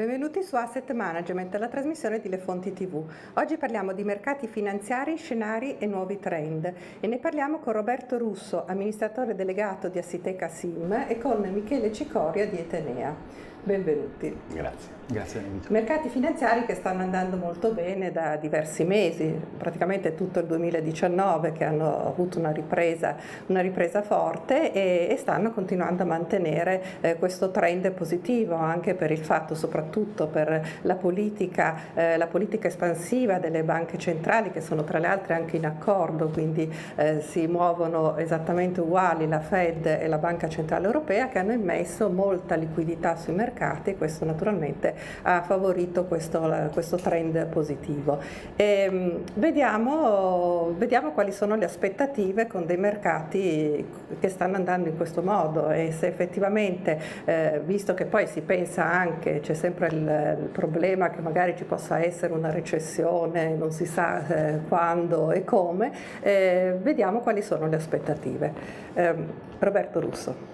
Benvenuti su Asset Management, la trasmissione di Le Fonti TV. Oggi parliamo di mercati finanziari, scenari e nuovi trend e ne parliamo con Roberto Russo, amministratore delegato di Assiteca SIM e con Michele Cicoria di Etenea. Benvenuti. Grazie. Grazie Mercati finanziari che stanno andando molto bene da diversi mesi, praticamente tutto il 2019 che hanno avuto una ripresa, una ripresa forte e, e, stanno continuando a mantenere eh, questo trend positivo anche per il fatto soprattutto per la politica, eh, la politica, espansiva delle banche centrali che sono tra le altre anche in accordo, quindi eh, si muovono esattamente uguali la Fed e la Banca Centrale Europea che hanno immesso molta liquidità sui mercati mercati e questo naturalmente ha favorito questo, questo trend positivo. E, ehm, vediamo, vediamo quali sono le aspettative con dei mercati che stanno andando in questo modo e se effettivamente, eh, visto che poi si pensa anche, c'è sempre il, il, problema che magari ci possa essere una recessione, non si sa eh, quando e come, eh, vediamo quali sono le aspettative. Ehm, Roberto Russo.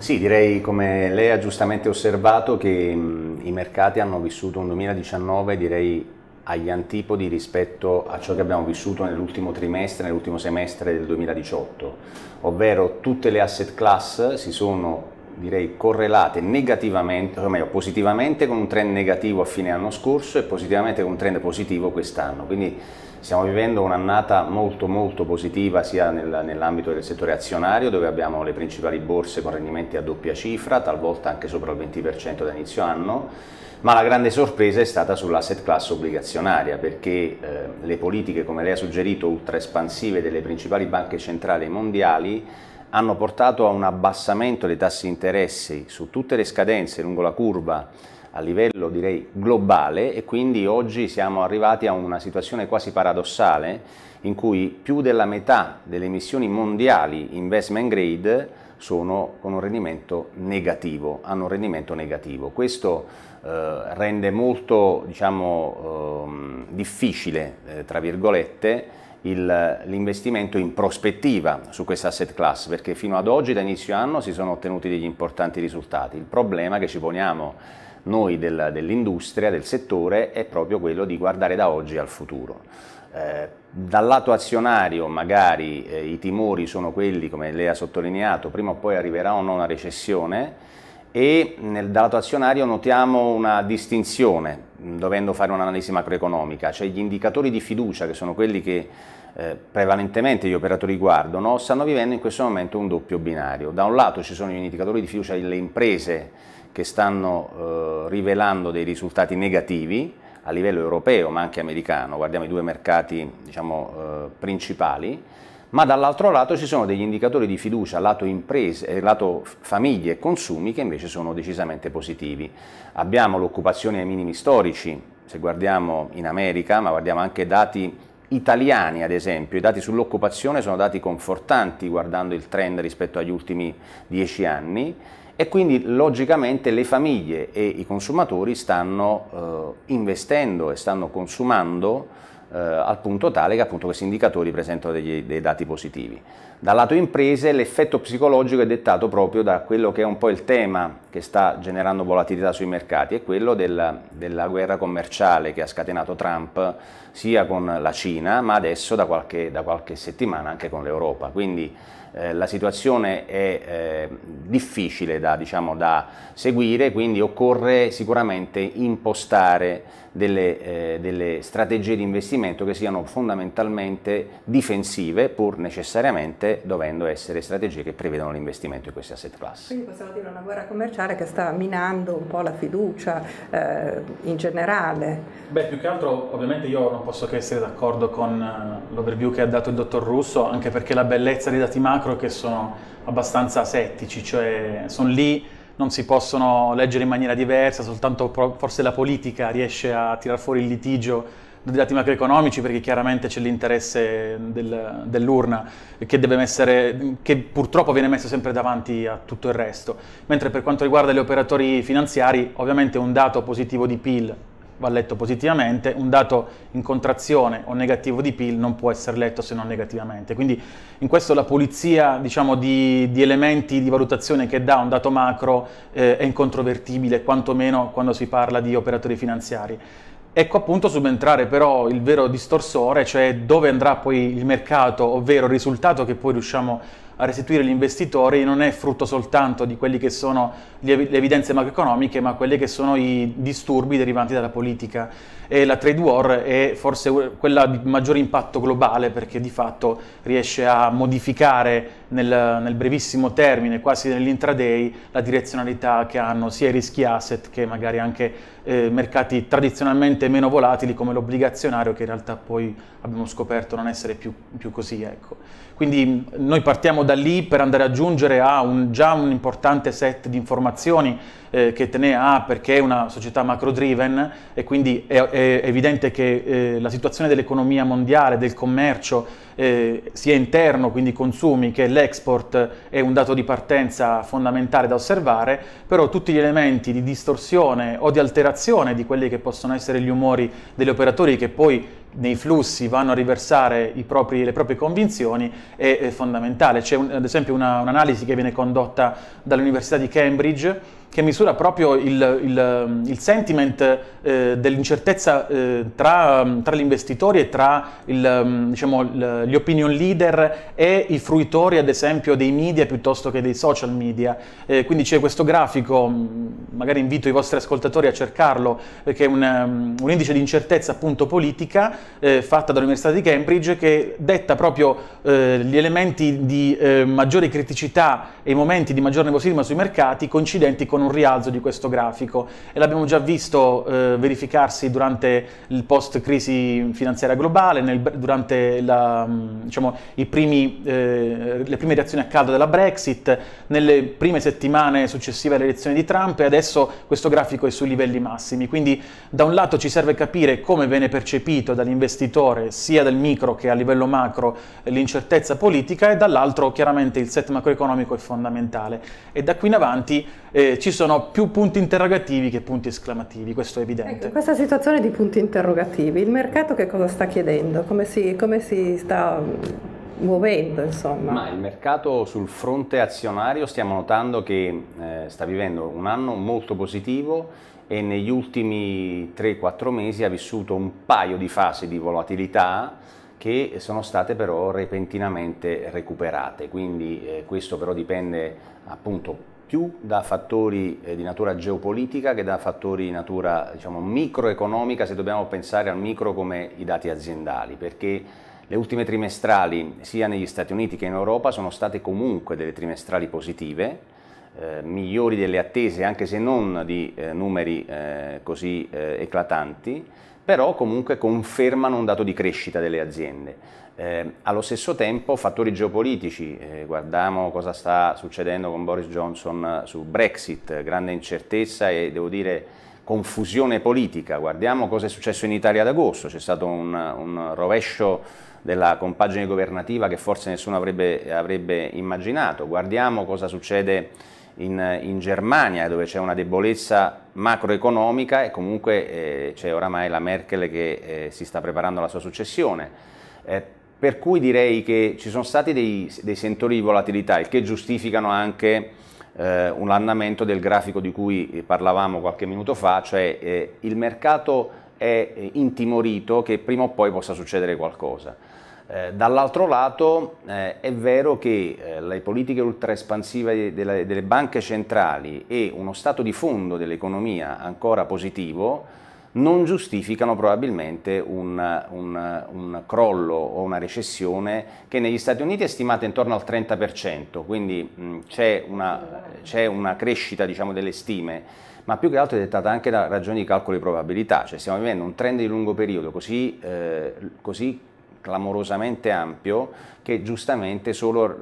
Sì, direi come lei ha giustamente osservato che mh, mm, i mercati hanno vissuto un 2019 direi agli antipodi rispetto a ciò che abbiamo vissuto nell'ultimo trimestre, nell'ultimo semestre del 2018, ovvero tutte le asset class si sono direi correlate negativamente, o meglio positivamente con un trend negativo a fine anno scorso e positivamente con un trend positivo quest'anno, quindi Stiamo vivendo un'annata molto molto positiva sia nel, nell'ambito del settore azionario dove abbiamo le principali borse con rendimenti a doppia cifra, talvolta anche sopra il 20% da inizio anno, ma la grande sorpresa è stata sull'asset class obbligazionaria perché eh, le politiche, come lei ha suggerito, ultra espansive delle principali banche centrali mondiali hanno portato a un abbassamento dei tassi di interesse su tutte le scadenze lungo la curva a livello direi globale e quindi oggi siamo arrivati a una situazione quasi paradossale in cui più della metà delle emissioni mondiali investment grade sono con un rendimento negativo, hanno un rendimento negativo. Questo eh, rende molto diciamo, eh, difficile, eh, tra virgolette, l'investimento in prospettiva su questa asset class perché fino ad oggi da inizio anno si sono ottenuti degli importanti risultati. Il problema che ci poniamo noi del, dell'industria, del settore, è proprio quello di guardare da oggi al futuro. Eh, dal lato azionario magari eh, i timori sono quelli, come lei ha sottolineato, prima o poi arriverà o no una recessione e nel lato azionario notiamo una distinzione, dovendo fare un'analisi macroeconomica, cioè gli indicatori di fiducia che sono quelli che eh, prevalentemente gli operatori guardano, stanno vivendo in questo momento un doppio binario. Da un lato ci sono gli indicatori di fiducia delle imprese che stanno eh, rivelando dei risultati negativi a livello europeo ma anche americano, guardiamo i due mercati diciamo, eh, principali, ma dall'altro lato ci sono degli indicatori di fiducia lato, imprese, eh, lato famiglie e consumi che invece sono decisamente positivi. Abbiamo l'occupazione ai minimi storici, se guardiamo in America, ma guardiamo anche dati italiani, ad esempio, i dati sull'occupazione sono dati confortanti guardando il trend rispetto agli ultimi dieci anni e quindi logicamente le famiglie e i consumatori stanno eh, investendo e stanno consumando eh, al punto tale che appunto questi indicatori presentano degli, dei dati positivi. Dal lato imprese l'effetto psicologico è dettato proprio da quello che è un po' il tema che sta generando volatilità sui mercati, è quello della, della guerra commerciale che ha scatenato Trump sia con la Cina ma adesso da qualche, da qualche settimana anche con l'Europa. Quindi eh, la situazione è eh, difficile da, diciamo, da, seguire, quindi occorre sicuramente impostare delle, eh, delle, strategie di investimento che siano fondamentalmente difensive, pur necessariamente dovendo essere strategie che prevedono l'investimento in questi asset class. Quindi possiamo dire una guerra commerciale che sta minando un po' la fiducia eh, in generale. Beh, più che altro ovviamente io non posso che essere d'accordo con eh, l'overview che ha dato il dottor Russo, anche perché la bellezza dei dati macro macro che sono abbastanza settici, cioè sono lì, non si possono leggere in maniera diversa, soltanto forse la politica riesce a tirar fuori il litigio dai dati macroeconomici perché chiaramente c'è l'interesse del, dell'urna che, essere, che purtroppo viene messo sempre davanti a tutto il resto. Mentre per quanto riguarda gli operatori finanziari, ovviamente un dato positivo di PIL va letto positivamente, un dato in contrazione o negativo di PIL non può essere letto se non negativamente. Quindi in questo la pulizia diciamo, di, di, elementi di valutazione che dà un dato macro eh, è incontrovertibile, quantomeno quando si parla di operatori finanziari. Ecco appunto subentrare però il vero distorsore, cioè dove andrà poi il mercato, ovvero il risultato che poi riusciamo a a restituire agli investitori non è frutto soltanto di quelle che sono le, evidenze macroeconomiche, ma quelli che sono i disturbi derivanti dalla politica. E la trade war è forse quella di maggior impatto globale perché di fatto riesce a modificare nel, nel brevissimo termine, quasi nell'intraday, la direzionalità che hanno sia i rischi asset che magari anche eh, mercati tradizionalmente meno volatili come l'obbligazionario che in realtà poi abbiamo scoperto non essere più, più così. Ecco. Quindi noi partiamo da lì per andare ad aggiungere a un, già un importante set di informazioni eh, che Tenea ha perché è una società macro-driven e quindi è, è evidente che eh, la situazione dell'economia mondiale, del commercio, eh, sia interno, quindi consumi, che l'export è un dato di partenza fondamentale da osservare, però tutti gli elementi di distorsione o di alterazione di quelli che possono essere gli umori degli operatori che poi nei flussi vanno a riversare propri, le proprie convinzioni è, è fondamentale. C'è un, ad esempio una, un'analisi che viene condotta dall'Università di Cambridge che misura proprio il, il, um, il sentiment eh, dell'incertezza eh, tra, um, tra, gli investitori e tra il, um, diciamo, gli opinion leader e i fruitori, ad esempio, dei media piuttosto che dei social media. Eh, quindi c'è questo grafico, mm, magari invito i vostri ascoltatori a cercarlo, eh, che è un, un indice di incertezza appunto politica eh, fatta dall'Università di Cambridge che detta proprio eh, gli elementi di maggiore criticità e i momenti di maggior nervosismo sui mercati coincidenti con con un rialzo di questo grafico e l'abbiamo già visto eh, verificarsi durante il post crisi finanziaria globale, nel, durante la, mm, diciamo, primi, eh, le prime reazioni a caldo della Brexit, nelle prime settimane successive alle elezioni di Trump e adesso questo grafico è sui livelli massimi. Quindi da un lato ci serve capire come viene percepito dall'investitore sia dal micro che a livello macro l'incertezza politica e dall'altro chiaramente il set macroeconomico è fondamentale e da qui in avanti eh, ci ci sono più punti interrogativi che punti esclamativi, questo è evidente. Ecco, questa situazione di punti interrogativi, il mercato che cosa sta chiedendo? Come si, come si sta mm, muovendo insomma? Ma il mercato sul fronte azionario stiamo notando che eh, sta vivendo un anno molto positivo e negli ultimi 3-4 mesi ha vissuto un paio di fasi di volatilità che sono state però repentinamente recuperate, quindi eh, questo però dipende appunto più da fattori eh, di natura geopolitica che da fattori di natura diciamo, microeconomica se dobbiamo pensare al micro come i dati aziendali, perché le ultime trimestrali sia negli Stati Uniti che in Europa sono state comunque delle trimestrali positive, eh, migliori delle attese anche se non di eh, numeri eh, così eh, eclatanti, però comunque confermano un dato di crescita delle aziende. Eh, allo stesso tempo fattori geopolitici, eh, guardiamo cosa sta succedendo con Boris Johnson eh, su Brexit, grande incertezza e devo dire confusione politica, guardiamo cosa è successo in Italia ad agosto, c'è stato un, un rovescio della compagine governativa che forse nessuno avrebbe, avrebbe immaginato, guardiamo cosa succede in, in, Germania dove c'è una debolezza macroeconomica e comunque eh, c'è oramai la Merkel che eh, si sta preparando alla sua successione. Eh, per cui direi che ci sono stati dei, dei sentori di volatilità, il che giustificano anche eh, un andamento del grafico di cui parlavamo qualche minuto fa, cioè eh, il mercato è intimorito che prima o poi possa succedere qualcosa. Eh, dall'altro lato eh, è vero che eh, le politiche ultraespansive delle, delle banche centrali e uno stato di fondo dell'economia ancora positivo non giustificano probabilmente un, un, un, crollo o una recessione che negli Stati Uniti è stimata intorno al 30%, quindi mm, c'è una, una, crescita diciamo, delle stime, ma più che altro è dettata anche da ragioni di calcolo di probabilità, cioè stiamo vivendo un trend di lungo periodo così, eh, così clamorosamente ampio che giustamente solo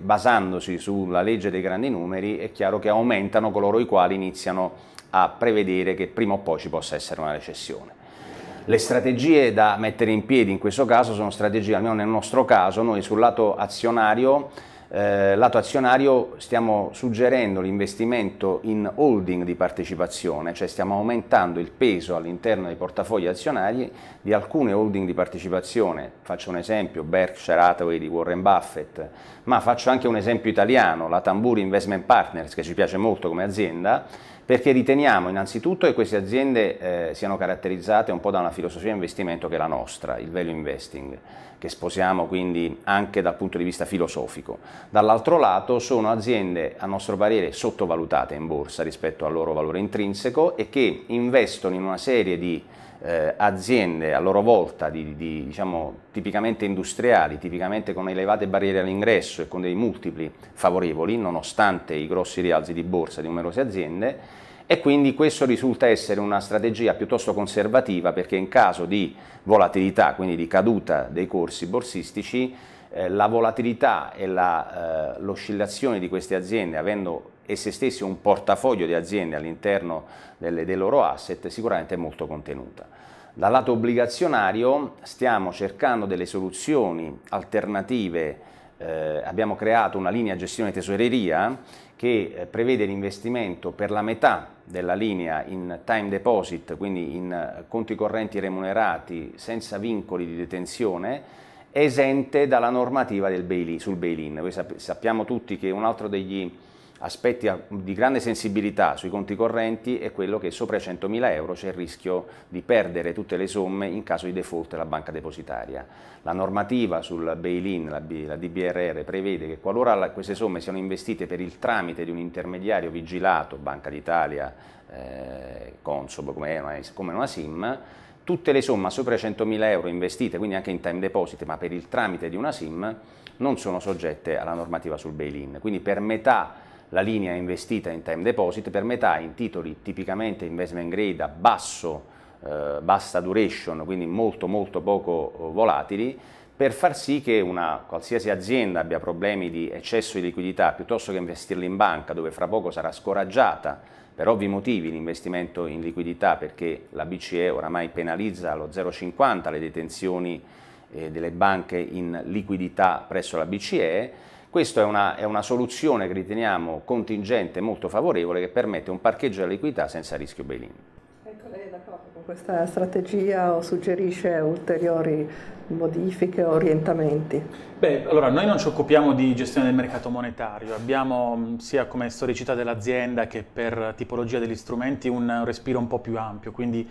basandosi sulla legge dei grandi numeri è chiaro che aumentano coloro i quali iniziano a a prevedere che prima o poi ci possa essere una recessione. Le strategie da mettere in piedi in questo caso sono strategie, almeno nel nostro caso, noi sul lato azionario, eh, lato azionario stiamo suggerendo l'investimento in holding di partecipazione, cioè stiamo aumentando il peso all'interno dei portafogli azionari di alcune holding di partecipazione, faccio un esempio, Berkshire Hathaway di Warren Buffett, ma faccio anche un esempio italiano, la Tamburi Investment Partners che ci piace molto come azienda, perché riteniamo innanzitutto che queste aziende eh, siano caratterizzate un po' da una filosofia di investimento che è la nostra, il value investing, che sposiamo quindi anche dal punto di vista filosofico. Dall'altro lato sono aziende a nostro parere sottovalutate in borsa rispetto al loro valore intrinseco e che investono in una serie di eh, aziende a loro volta, di, di, diciamo, tipicamente industriali, tipicamente con elevate barriere all'ingresso e con dei multipli favorevoli, nonostante i grossi rialzi di borsa di numerose aziende, e quindi questo risulta essere una strategia piuttosto conservativa perché in caso di volatilità, quindi di caduta dei corsi borsistici, eh, la volatilità e eh, l'oscillazione eh, di queste aziende avendo essi stessi un portafoglio di aziende all'interno delle, dei loro asset sicuramente è molto contenuta. Dal lato obbligazionario stiamo cercando delle soluzioni alternative, eh, abbiamo creato una linea gestione tesoreria che eh, prevede l'investimento per la metà della linea in time deposit, quindi in eh, conti correnti remunerati senza vincoli di detenzione, esente dalla normativa bail sul bail-in. Sappiamo tutti che un altro degli aspetti di grande sensibilità sui conti correnti è quello che sopra i 100.000 euro c'è il rischio di perdere tutte le somme in caso di default della banca depositaria. La normativa sul bail-in, la, DBRR, prevede che qualora queste somme siano investite per il tramite di un intermediario vigilato, Banca d'Italia, eh, Consob, come una, come una SIM, tutte le somme sopra i 100.000 euro investite, quindi anche in time deposit, ma per il tramite di una SIM, non sono soggette alla normativa sul bail-in. Quindi per metà la linea investita in time deposit per metà in titoli tipicamente investment grade a basso, eh, bassa duration, quindi molto molto poco eh, volatili, per far sì che una qualsiasi azienda abbia problemi di eccesso di liquidità piuttosto che investirli in banca dove fra poco sarà scoraggiata per ovvi motivi l'investimento in liquidità perché la BCE oramai penalizza allo 0,50 le detenzioni eh, delle banche in liquidità presso la BCE questa è una, è una soluzione che riteniamo contingente e molto favorevole che permette un parcheggio della liquidità senza rischio bail-in. Ecco, lei è d'accordo con questa strategia o suggerisce ulteriori modifiche o orientamenti? Beh, allora noi non ci occupiamo di gestione del mercato monetario, abbiamo mm, sia come storicità dell'azienda che per tipologia degli strumenti un respiro un po' più ampio, quindi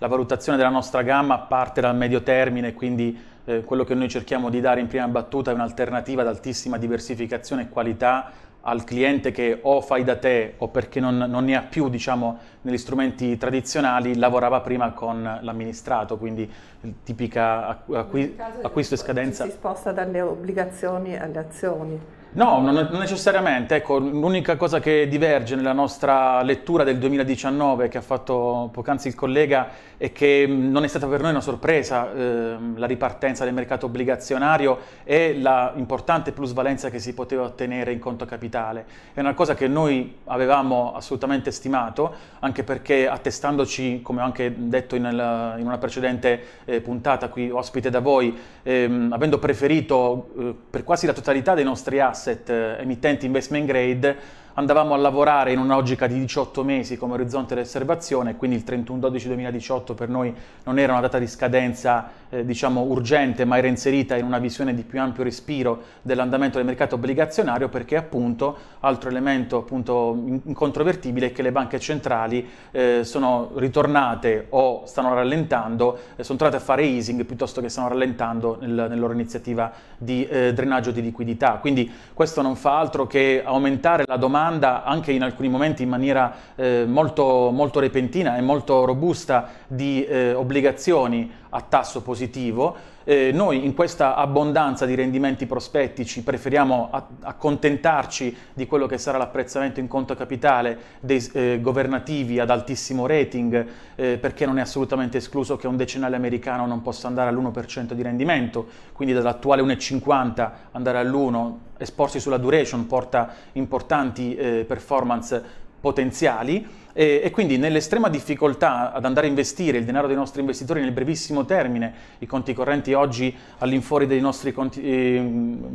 la valutazione della nostra gamma parte dal medio termine, quindi eh, quello che noi cerchiamo di dare in prima battuta è un'alternativa ad altissima diversificazione e qualità al cliente che o fai da te o perché non, non ne ha più diciamo, negli strumenti tradizionali lavorava prima con l'amministrato quindi il tipica acqui- acquisto e scadenza si sposta dalle obbligazioni alle azioni No, non necessariamente. Ecco, l'unica cosa che diverge nella nostra lettura del 2019 che ha fatto poc'anzi il collega è che mm, non è stata per noi una sorpresa eh, la ripartenza del mercato obbligazionario e la importante plusvalenza che si poteva ottenere in conto capitale. È una cosa che noi avevamo assolutamente stimato, anche perché attestandoci, come ho anche detto in, la, eh, in una precedente eh, puntata qui ospite da voi, ehm, avendo preferito eh, per quasi la totalità dei nostri asset asset eh, emittenti investment grade andavamo a lavorare in una logica di 18 mesi come orizzonte di osservazione, quindi il 31-12-2018 per noi non era una data di scadenza eh, diciamo urgente, ma era inserita in una visione di più ampio respiro dell'andamento del mercato obbligazionario perché appunto, altro elemento appunto incontrovertibile è che le banche centrali eh, sono ritornate o stanno rallentando, eh, sono tornate a fare easing piuttosto che stanno rallentando nel, nella loro iniziativa di eh, drenaggio di liquidità. Quindi questo non fa altro che aumentare la domanda domanda anche in alcuni momenti in maniera eh, molto, molto, repentina e molto robusta di eh, obbligazioni a tasso positivo eh, noi in questa abbondanza di rendimenti prospettici preferiamo accontentarci di quello che sarà l'apprezzamento in conto capitale dei eh, governativi ad altissimo rating, eh, perché non è assolutamente escluso che un decennale americano non possa andare all'1% di rendimento, quindi dall'attuale 1,50 andare all'1, esporsi sulla duration porta importanti eh, performance potenziali e, e quindi nell'estrema difficoltà ad andare a investire il denaro dei nostri investitori nel brevissimo termine, i conti correnti oggi all'infuori dei nostri conti, eh,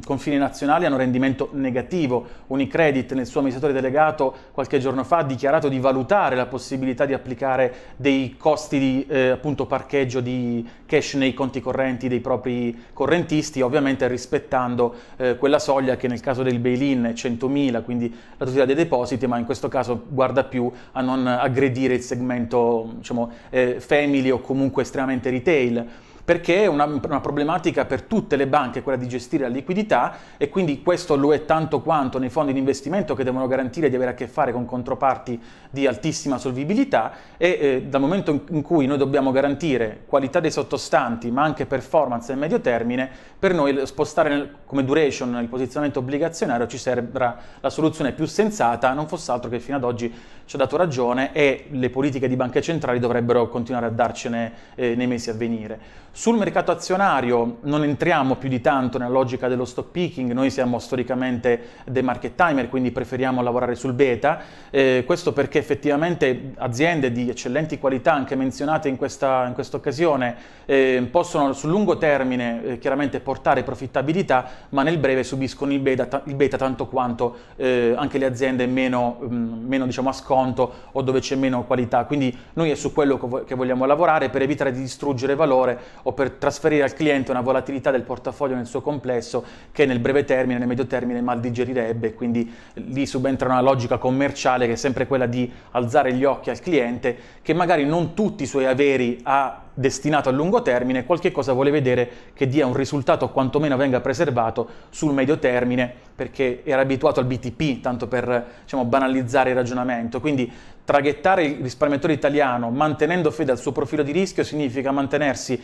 confini nazionali hanno rendimento negativo. Unicredit nel suo amministratore delegato qualche giorno fa ha dichiarato di valutare la possibilità di applicare dei costi di eh, appunto parcheggio di cash nei conti correnti dei propri correntisti, ovviamente rispettando eh, quella soglia che nel caso del bail-in è 100.000, quindi la tutela dei depositi, ma in questo caso guarda più a non aggredire il segmento diciamo, eh, family o comunque estremamente retail perché è una, una problematica per tutte le banche quella di gestire la liquidità e quindi questo lo è tanto quanto nei fondi di investimento che devono garantire di avere a che fare con controparti di altissima solvibilità e eh, dal momento in cui noi dobbiamo garantire qualità dei sottostanti ma anche performance nel medio termine, per noi spostare nel, come duration il posizionamento obbligazionario ci sembra la soluzione più sensata, non fosse altro che fino ad oggi ci ha dato ragione e le politiche di banche centrali dovrebbero continuare a darcene eh, nei mesi a venire. Sul mercato azionario non entriamo più di tanto nella logica dello stock picking, noi siamo storicamente dei market timer, quindi preferiamo lavorare sul beta, eh, questo perché effettivamente aziende di eccellenti qualità, anche menzionate in questa occasione, eh, possono sul lungo termine eh, chiaramente portare profittabilità, ma nel breve subiscono il beta, il beta tanto quanto eh, anche le aziende meno, mh, mm, meno diciamo, a sconto o dove c'è meno qualità. Quindi noi è su quello che vogliamo lavorare per evitare di distruggere valore o per trasferire al cliente una volatilità del portafoglio nel suo complesso che nel breve termine, nel medio termine mal digerirebbe, quindi lì subentra una logica commerciale che è sempre quella di alzare gli occhi al cliente che magari non tutti i suoi averi ha destinato a lungo termine, qualche cosa vuole vedere che dia un risultato quantomeno venga preservato sul medio termine perché era abituato al BTP, tanto per diciamo, banalizzare il ragionamento. Quindi traghettare il risparmiatore italiano mantenendo fede al suo profilo di rischio significa mantenersi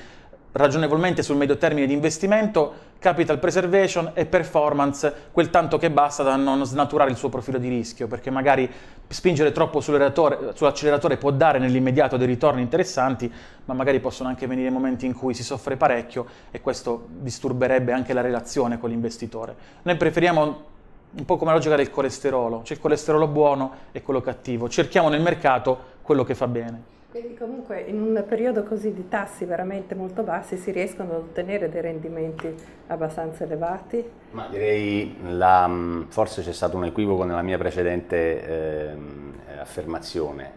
ragionevolmente sul medio termine di investimento, capital preservation e performance, quel tanto che basta da non snaturare il suo profilo di rischio, perché magari spingere troppo sull'acceleratore può dare nell'immediato dei ritorni interessanti, ma magari possono anche venire momenti in cui si soffre parecchio e questo disturberebbe anche la relazione con l'investitore. Noi preferiamo un po' come la logica del colesterolo, c'è il colesterolo buono e quello cattivo, cerchiamo nel mercato quello che fa bene. Quindi comunque in un periodo così di tassi veramente molto bassi si riescono ad ottenere dei rendimenti abbastanza elevati? Ma direi, la, mm, forse c'è stato un equivoco nella mia precedente eh, affermazione.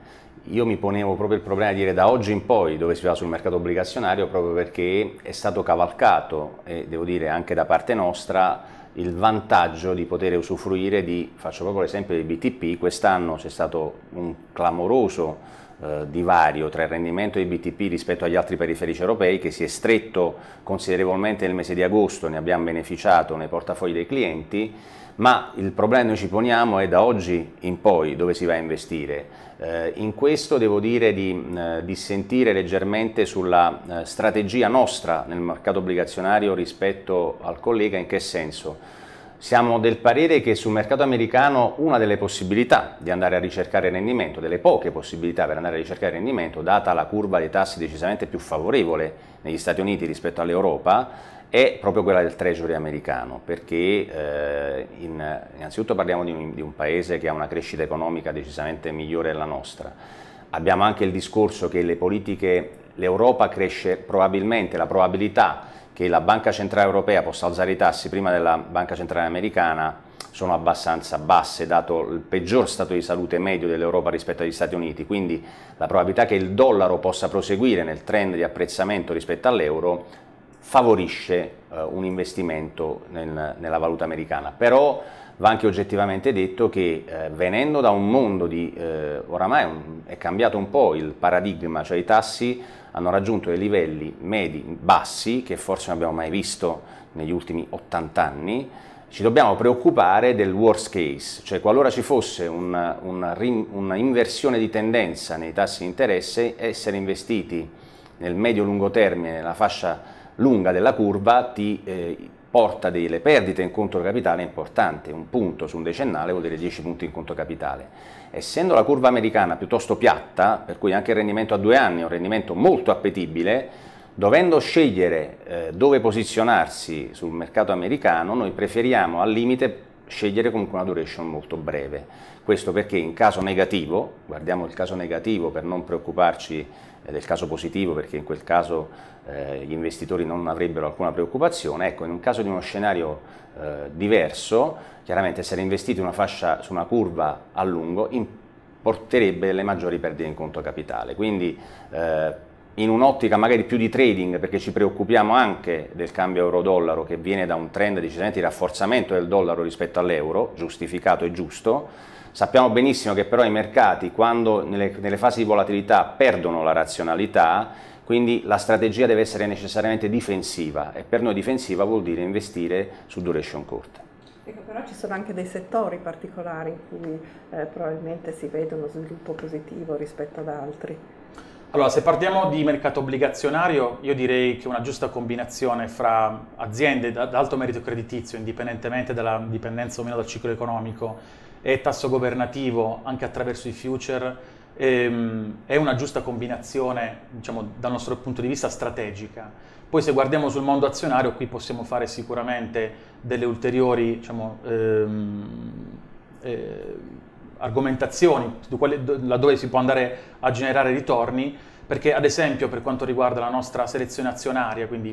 Io mi ponevo proprio il problema di dire da oggi in poi dove si va sul mercato obbligazionario proprio perché è stato cavalcato e devo dire anche da parte nostra il vantaggio di poter usufruire di, faccio proprio l'esempio del BTP, quest'anno c'è stato un clamoroso eh, divario tra il rendimento di BTP rispetto agli altri periferici europei che si è stretto considerevolmente nel mese di agosto, ne abbiamo beneficiato nei portafogli dei clienti, ma il problema che noi ci poniamo è da oggi in poi dove si va a investire. Eh, in questo devo dire di eh, dissentire leggermente sulla eh, strategia nostra nel mercato obbligazionario rispetto al collega, in che senso? Siamo del parere che sul mercato americano una delle possibilità di andare a ricercare rendimento, delle poche possibilità per andare a ricercare rendimento, data la curva dei tassi decisamente più favorevole negli Stati Uniti rispetto all'Europa, è proprio quella del Treasury americano, perché eh, in, innanzitutto parliamo di un, di un paese che ha una crescita economica decisamente migliore della nostra. Abbiamo anche il discorso che le politiche, l'Europa cresce probabilmente, la probabilità che la Banca Centrale Europea possa alzare i tassi prima della Banca Centrale Americana sono abbastanza basse, dato il peggior stato di salute medio dell'Europa rispetto agli Stati Uniti, quindi la probabilità che il dollaro possa proseguire nel trend di apprezzamento rispetto all'euro favorisce eh, un investimento nel, nella valuta americana. Però va anche oggettivamente detto che eh, venendo da un mondo di, eh, oramai un, è cambiato un po' il paradigma, cioè i tassi hanno raggiunto dei livelli medi bassi che forse non abbiamo mai visto negli ultimi 80 anni, ci dobbiamo preoccupare del worst case, cioè qualora ci fosse un'inversione una, una di tendenza nei tassi di interesse, essere investiti nel medio-lungo termine, nella fascia lunga della curva, ti eh, porta delle perdite in conto capitale importante, un punto su un decennale vuol dire 10 punti in conto capitale. Essendo la curva americana piuttosto piatta, per cui anche il rendimento a due anni è un rendimento molto appetibile, dovendo scegliere eh, dove posizionarsi sul mercato americano, noi preferiamo al limite scegliere comunque una duration molto breve. Questo perché in caso negativo, guardiamo il caso negativo per non preoccuparci eh, del caso positivo perché in quel caso eh, gli investitori non avrebbero alcuna preoccupazione, ecco in un caso di uno scenario eh, diverso, chiaramente essere investiti in una fascia su una curva a lungo porterebbe le maggiori perdite in conto capitale. Quindi eh, in un'ottica magari più di trading, perché ci preoccupiamo anche del cambio euro-dollaro che viene da un trend decisamente di rafforzamento del dollaro rispetto all'euro, giustificato e giusto, sappiamo benissimo che però i mercati quando nelle, nelle fasi di volatilità perdono la razionalità, quindi la strategia deve essere necessariamente difensiva e per noi difensiva vuol dire investire su duration corta. Ecco, però ci sono anche dei settori particolari in cui eh, probabilmente si vede uno sviluppo positivo rispetto ad altri. Allora, se parliamo di mercato obbligazionario, io direi che una giusta combinazione fra aziende ad alto merito creditizio, indipendentemente dalla dipendenza o meno dal ciclo economico, e tasso governativo anche attraverso i future, ehm, è una giusta combinazione, diciamo, dal nostro punto di vista strategica. Poi se guardiamo sul mondo azionario, qui possiamo fare sicuramente delle ulteriori, diciamo, ehm, eh, argomentazioni laddove si può andare a generare ritorni, perché ad esempio per quanto riguarda la nostra selezione azionaria, quindi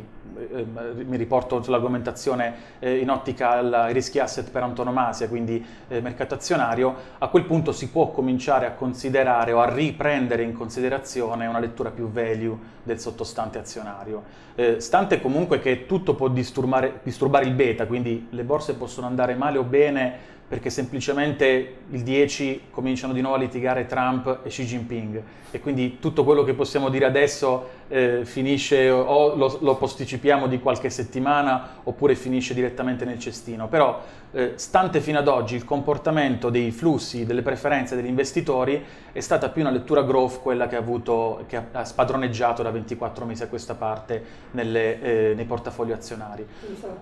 eh, eh mi riporto sull'argomentazione eh, in ottica ai rischi asset per antonomasia, quindi eh, mercato azionario, a quel punto si può cominciare a considerare o a riprendere in considerazione una lettura più value del sottostante azionario. Eh, stante comunque che tutto può disturbare il beta, quindi le borse possono andare male o bene perché semplicemente il 10 cominciano di nuovo a litigare Trump e Xi Jinping e quindi tutto quello che possiamo dire adesso eh, finisce o lo, lo, posticipiamo di qualche settimana oppure finisce direttamente nel cestino. Però eh, stante fino ad oggi il comportamento dei flussi, delle preferenze degli investitori è stata più una lettura growth quella che ha, avuto, che ha spadroneggiato da 24 mesi a questa parte nelle, eh, nei portafogli azionari.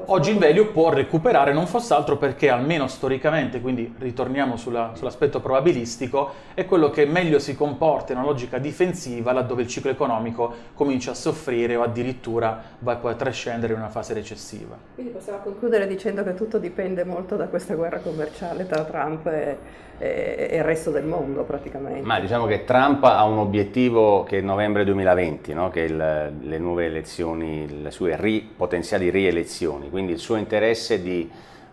Oggi il value può recuperare non fosse altro perché almeno storicamente, quindi ritorniamo sulla, sull'aspetto probabilistico, è quello che meglio si comporta in una logica difensiva laddove il ciclo economico comincia a soffrire o addirittura vai poi a trascendere in una fase recessiva. Quindi possiamo concludere dicendo che tutto dipende molto da questa guerra commerciale tra Trump e, e, e il resto del mondo praticamente. Ma diciamo che Trump ha un obiettivo che è novembre 2020, no? che il, le nuove elezioni, le sue ri, potenziali rielezioni, quindi il suo interesse di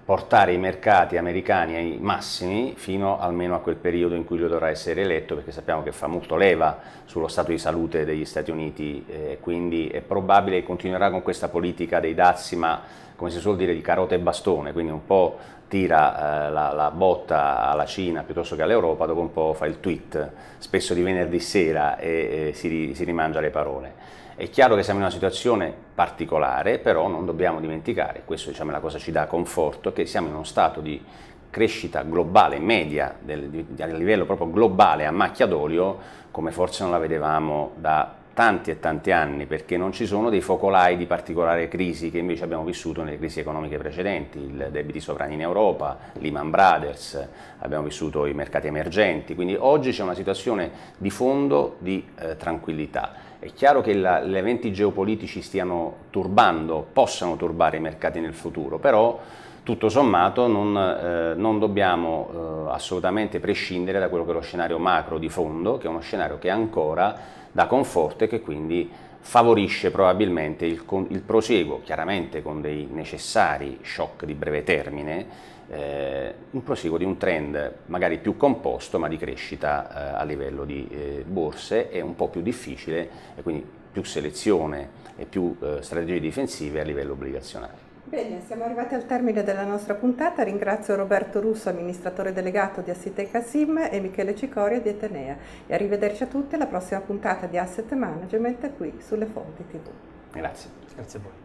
portare i mercati americani ai massimi fino almeno a quel periodo in cui lui dovrà essere eletto, perché sappiamo che fa molto leva sullo stato di salute degli Stati Uniti, eh, quindi è probabile che continuerà con questa politica dei dazi, ma come si suol dire di carota e bastone, quindi un po' tira eh, la, la, botta alla Cina piuttosto che all'Europa, dopo un po' fa il tweet, spesso di venerdì sera e, e si, si, rimangia le parole. È chiaro che siamo in una situazione particolare, però non dobbiamo dimenticare, questo diciamo, è la cosa che ci dà conforto, che siamo in uno stato di crescita globale, media, del, di, a livello proprio globale a macchia d'olio, come forse non la vedevamo da tanti e tanti anni perché non ci sono dei focolai di particolare crisi che invece abbiamo vissuto nelle crisi economiche precedenti, il debiti sovrani in Europa, Lehman Brothers, abbiamo vissuto i mercati emergenti, quindi oggi c'è una situazione di fondo di eh, tranquillità. È chiaro che la, gli eventi geopolitici stiano turbando, possano turbare i mercati nel futuro, però tutto sommato non, eh, non dobbiamo eh, assolutamente prescindere da quello che è lo scenario macro di fondo, che è uno scenario che ancora dà conforto e che quindi favorisce probabilmente il, il proseguo, chiaramente con dei necessari shock di breve termine, eh, un proseguo di un trend magari più composto ma di crescita eh, a livello di eh, borse e un po' più difficile e quindi più selezione e più eh, strategie difensive a livello obbligazionario. Bene, siamo arrivati al termine della nostra puntata. Ringrazio Roberto Russo, amministratore delegato di Assiteca Sim e Michele Cicoria di Etenea. E arrivederci a tutti alla prossima puntata di Asset Management qui sulle Fonti TV. Grazie, grazie a voi.